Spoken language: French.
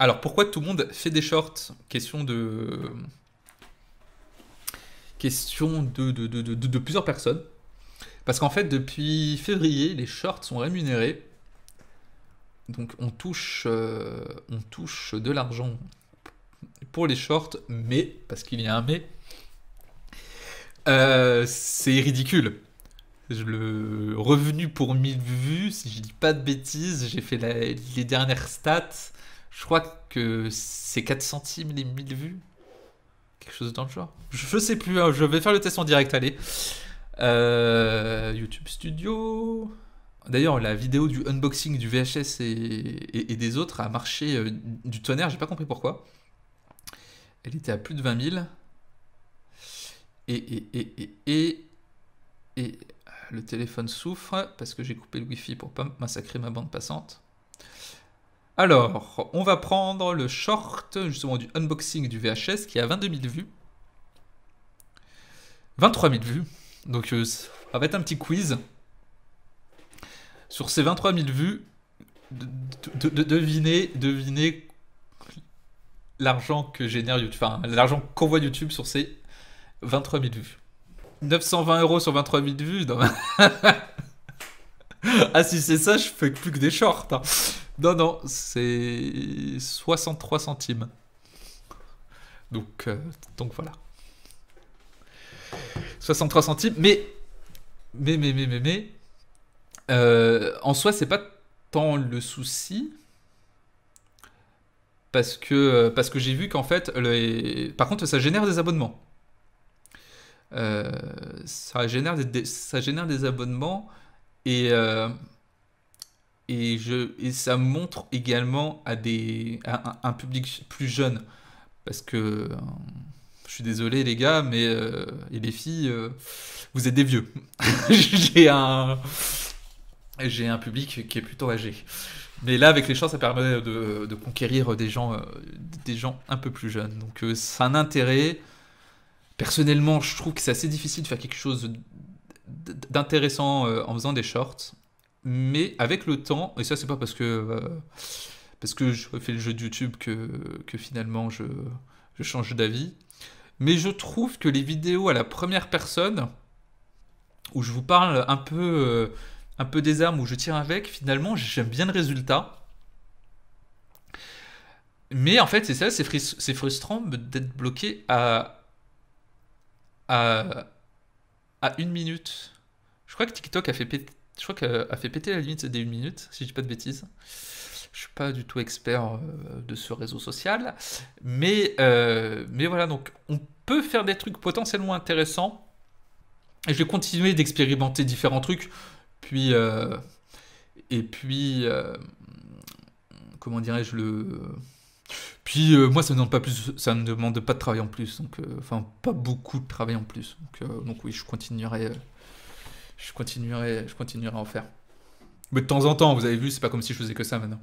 Alors pourquoi tout le monde fait des shorts Question de question de, plusieurs personnes. Parce qu'en fait, depuis février, les shorts sont rémunérés. Donc on touche, euh, on touche de l'argent pour les shorts, mais, parce qu'il y a un mais, euh, c'est ridicule. Le revenu pour 1000 vues, si je dis pas de bêtises, j'ai fait les dernières stats, je crois que c'est 4 centimes les 1000 vues. Quelque chose dans le genre. Je sais plus, hein. je vais faire le test en direct, allez. Euh, YouTube Studio. D'ailleurs, la vidéo du unboxing du VHS et, des autres a marché euh, du tonnerre, j'ai pas compris pourquoi. Elle était à plus de 20 000. Et, et, et, et euh, le téléphone souffre parce que j'ai coupé le Wi-Fi pour pas massacrer ma bande passante. Alors, on va prendre le short justement du unboxing du VHS qui a 22 000 vues. 23 000 vues. Donc, euh, ça va être un petit quiz. Sur ces 23 000 vues, de, deviner devinez, l'argent que génère YouTube, enfin l'argent qu'envoie YouTube sur ces 23 000 vues. 920 euros sur 23 000 vues. ah si c'est ça, je fais plus que des shorts. Hein. Non, non, c'est 63 centimes. Donc, euh, donc voilà. 63 centimes, mais, mais, mais, mais, mais, euh, en soi, c'est pas tant le souci. Parce que, parce que j'ai vu qu'en fait, par contre, ça génère des abonnements. Euh, ça, génère ça génère des abonnements et et, je, et ça montre également à, des, un, public plus jeune. Parce que euh, je suis désolé les gars, mais euh, et les filles, euh, vous êtes des vieux. j'ai un j'ai un public qui est plutôt âgé. Mais là, avec les shorts, ça permet de, conquérir des gens, des gens un peu plus jeunes. Donc, c'est un intérêt. Personnellement, je trouve que c'est assez difficile de faire quelque chose d'intéressant en faisant des shorts. Mais avec le temps, et ça c'est pas parce que euh, parce que je fais le jeu de YouTube que, que finalement je, je change d'avis, mais je trouve que les vidéos à la première personne, où je vous parle un peu, euh, un peu des armes, où je tire avec, finalement j'aime bien le résultat. Mais en fait, c'est ça, c'est frustrant d'être bloqué à, à, à une minute. Je crois que TikTok a fait péter je crois qu'elle a fait péter la limite des 1 minute, si je dis pas de bêtises. Je suis pas du tout expert euh, de ce réseau social. Mais, euh, mais voilà, donc on peut faire des trucs potentiellement intéressants. Et je vais continuer d'expérimenter différents trucs. Puis. Euh, et puis. comment dirais-je le. Puis moi, ça ne demande pas plus, ça me demande pas de travail en plus, donc enfin pas beaucoup de travail en plus. Donc, donc oui, je continuerai je continuerai, je continuerai à en faire. Mais de temps en temps, vous avez vu, c'est pas comme si je faisais que ça maintenant.